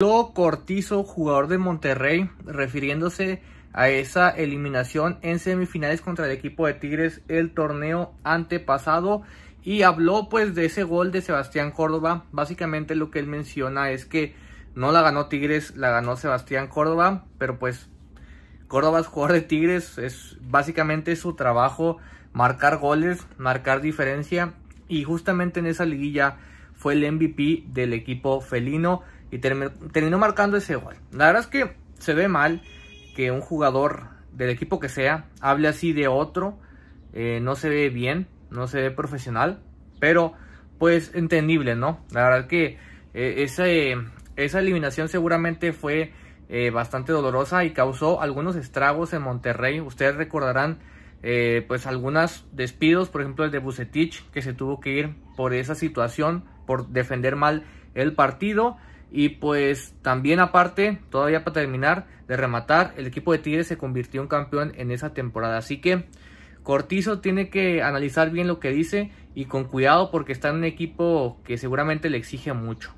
Lo Cortizo, jugador de Monterrey, refiriéndose a esa eliminación en semifinales contra el equipo de Tigres el torneo antepasado y habló pues de ese gol de Sebastián Córdoba. Básicamente lo que él menciona es que no la ganó Tigres, la ganó Sebastián Córdoba, pero pues Córdoba es jugador de Tigres, es básicamente su trabajo marcar goles, marcar diferencia y justamente en esa liguilla fue el MVP del equipo felino y terminó marcando ese gol. La verdad es que se ve mal que un jugador del equipo que sea hable así de otro. Eh, no se ve bien, no se ve profesional, pero pues entendible, ¿no? La verdad que eh, esa eliminación seguramente fue eh, bastante dolorosa y causó algunos estragos en Monterrey. Ustedes recordarán pues algunos despidos, por ejemplo el de Bucetich, que se tuvo que ir por esa situación, por defender mal el partido. Y pues también aparte, todavía para terminar de rematar, el equipo de Tigres se convirtió en campeón en esa temporada. Así que Cortizo tiene que analizar bien lo que dice y con cuidado porque está en un equipo que seguramente le exige mucho.